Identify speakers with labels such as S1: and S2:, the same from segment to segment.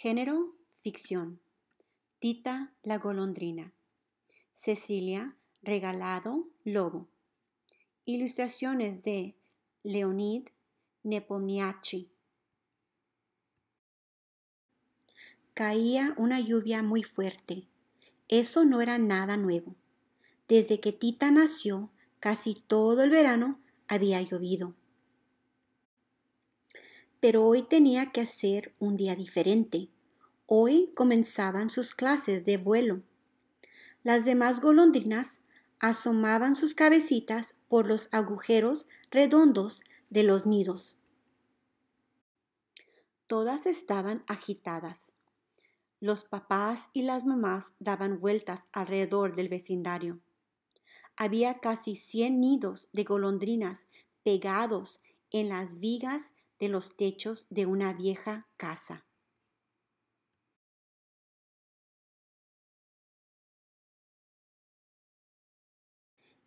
S1: Género, ficción. Tita la golondrina. Cecilia Regalado Lobo. Ilustraciones de Leonid Nepomniachtchi. Caía una lluvia muy fuerte. Eso no era nada nuevo. Desde que Tita nació, casi todo el verano había llovido pero hoy tenía que hacer un día diferente. Hoy comenzaban sus clases de vuelo. Las demás golondrinas asomaban sus cabecitas por los agujeros redondos de los nidos. Todas estaban agitadas. Los papás y las mamás daban vueltas alrededor del vecindario. Había casi 100 nidos de golondrinas pegados en las vigas de los techos de una vieja casa.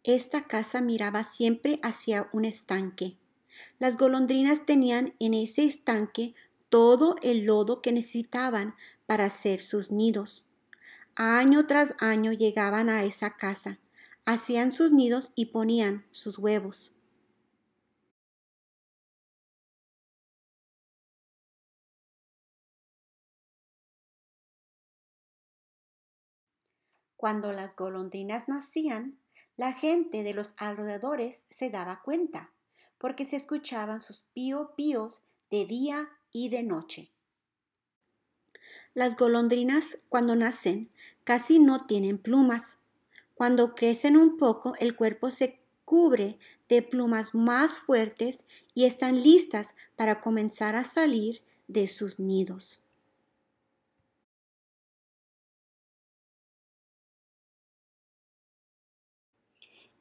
S1: Esta casa miraba siempre hacia un estanque. Las golondrinas tenían en ese estanque todo el lodo que necesitaban para hacer sus nidos. Año tras año llegaban a esa casa, hacían sus nidos y ponían sus huevos. Cuando las golondrinas nacían, la gente de los alrededores se daba cuenta, porque se escuchaban sus pío píos de día y de noche. Las golondrinas cuando nacen casi no tienen plumas. Cuando crecen un poco el cuerpo se cubre de plumas más fuertes y están listas para comenzar a salir de sus nidos.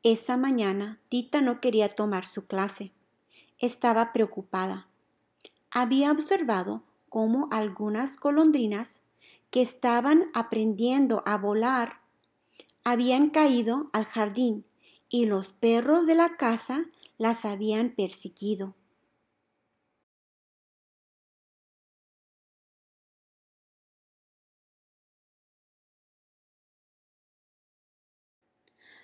S1: Esa mañana Tita no quería tomar su clase. Estaba preocupada. Había observado cómo algunas golondrinas que estaban aprendiendo a volar habían caído al jardín y los perros de la casa las habían perseguido.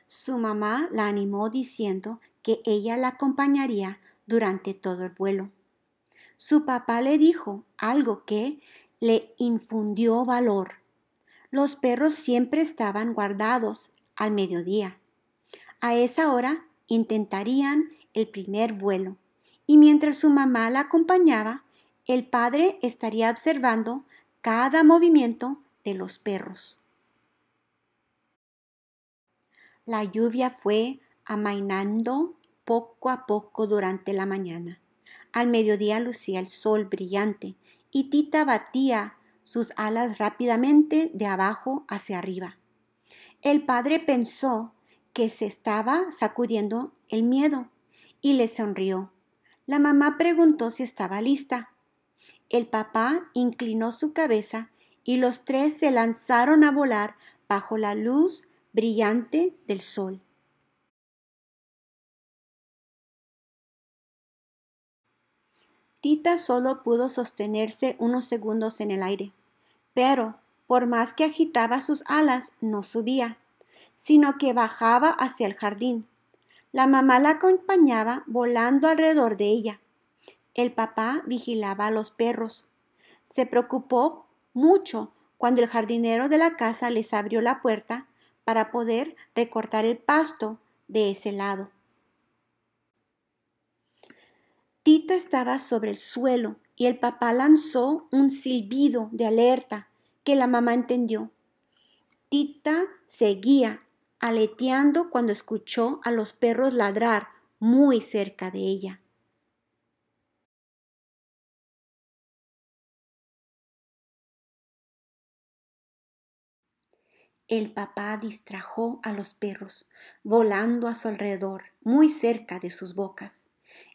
S1: Su mamá la animó diciendo que ella la acompañaría durante todo el vuelo. Su papá le dijo algo que le infundió valor. Los perros siempre estaban guardados al mediodía. A esa hora intentarían el primer vuelo, y mientras su mamá la acompañaba, el padre estaría observando cada movimiento de los perros. La lluvia fue amainando poco a poco durante la mañana. Al mediodía lucía el sol brillante y Tita batía sus alas rápidamente de abajo hacia arriba. El padre pensó que se estaba sacudiendo el miedo y le sonrió. La mamá preguntó si estaba lista. El papá inclinó su cabeza y los tres se lanzaron a volar bajo la luz brillante del sol. Tita solo pudo sostenerse unos segundos en el aire, pero por más que agitaba sus alas, no subía, sino que bajaba hacia el jardín. La mamá la acompañaba volando alrededor de ella. El papá vigilaba a los perros. Se preocupó mucho cuando el jardinero de la casa les abrió la puerta para poder recortar el pasto de ese lado. Tita estaba sobre el suelo y el papá lanzó un silbido de alerta que la mamá entendió. Tita seguía aleteando cuando escuchó a los perros ladrar muy cerca de ella. El papá distrajo a los perros, volando a su alrededor, muy cerca de sus bocas,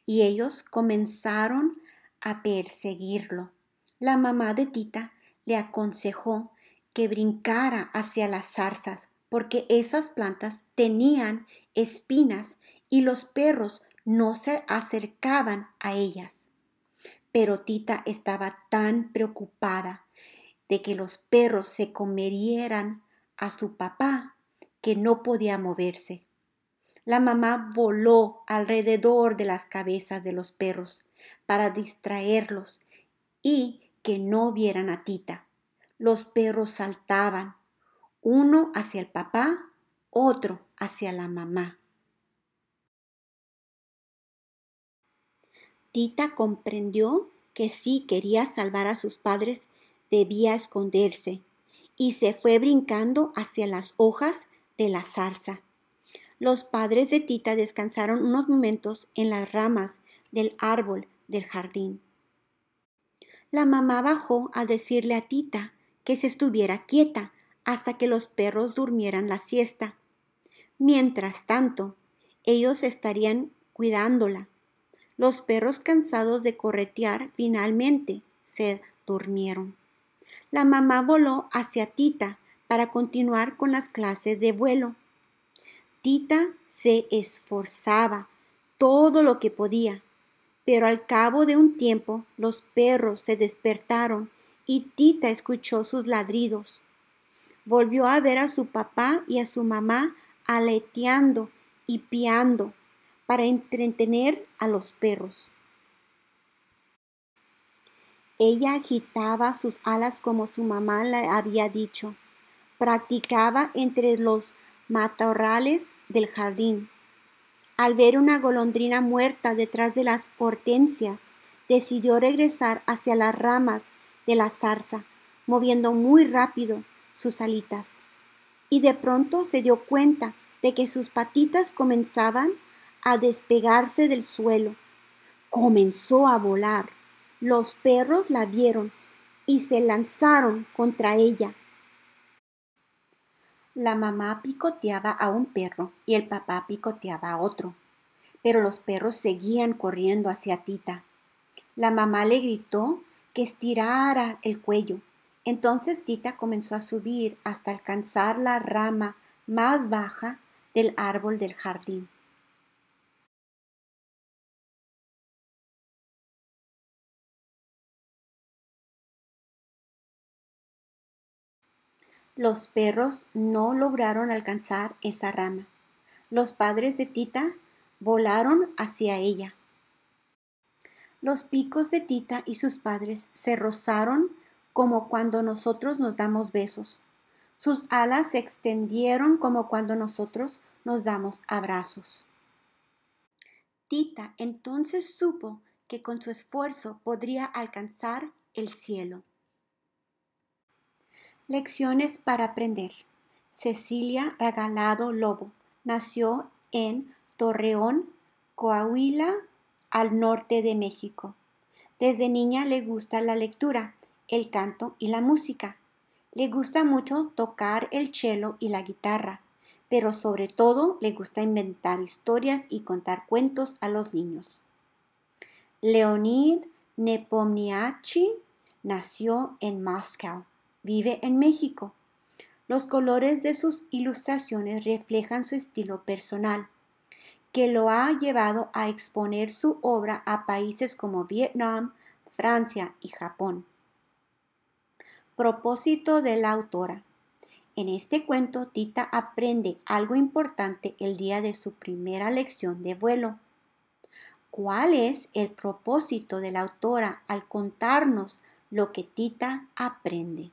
S1: y ellos comenzaron a perseguirlo. La mamá de Tita le aconsejó que brincara hacia las zarzas, porque esas plantas tenían espinas y los perros no se acercaban a ellas. Pero Tita estaba tan preocupada de que los perros se comerieran a su papá, que no podía moverse. La mamá voló alrededor de las cabezas de los perros para distraerlos y que no vieran a Tita. Los perros saltaban, uno hacia el papá, otro hacia la mamá. Tita comprendió que si quería salvar a sus padres debía esconderse y se fue brincando hacia las hojas de la zarza. Los padres de Tita descansaron unos momentos en las ramas del árbol del jardín. La mamá bajó a decirle a Tita que se estuviera quieta hasta que los perros durmieran la siesta. Mientras tanto, ellos estarían cuidándola. Los perros cansados de corretear finalmente se durmieron. La mamá voló hacia Tita para continuar con las clases de vuelo. Tita se esforzaba todo lo que podía, pero al cabo de un tiempo los perros se despertaron y Tita escuchó sus ladridos. Volvió a ver a su papá y a su mamá aleteando y piando para entretener a los perros. Ella agitaba sus alas como su mamá le había dicho. Practicaba entre los matorrales del jardín. Al ver una golondrina muerta detrás de las hortensias, decidió regresar hacia las ramas de la zarza, moviendo muy rápido sus alitas. Y de pronto se dio cuenta de que sus patitas comenzaban a despegarse del suelo. Comenzó a volar. Los perros la vieron y se lanzaron contra ella. La mamá picoteaba a un perro y el papá picoteaba a otro, pero los perros seguían corriendo hacia Tita. La mamá le gritó que estirara el cuello. Entonces Tita comenzó a subir hasta alcanzar la rama más baja del árbol del jardín. Los perros no lograron alcanzar esa rama. Los padres de Tita volaron hacia ella. Los picos de Tita y sus padres se rozaron como cuando nosotros nos damos besos. Sus alas se extendieron como cuando nosotros nos damos abrazos. Tita entonces supo que con su esfuerzo podría alcanzar el cielo. Lecciones para aprender. Cecilia Regalado Lobo nació en Torreón, Coahuila, al norte de México. Desde niña le gusta la lectura, el canto y la música. Le gusta mucho tocar el cello y la guitarra, pero sobre todo le gusta inventar historias y contar cuentos a los niños. Leonid Nepomniachtchi nació en Moscú Vive en México. Los colores de sus ilustraciones reflejan su estilo personal, que lo ha llevado a exponer su obra a países como Vietnam, Francia y Japón. Propósito de la autora. En este cuento, Tita aprende algo importante el día de su primera lección de vuelo. ¿Cuál es el propósito de la autora al contarnos lo que Tita aprende?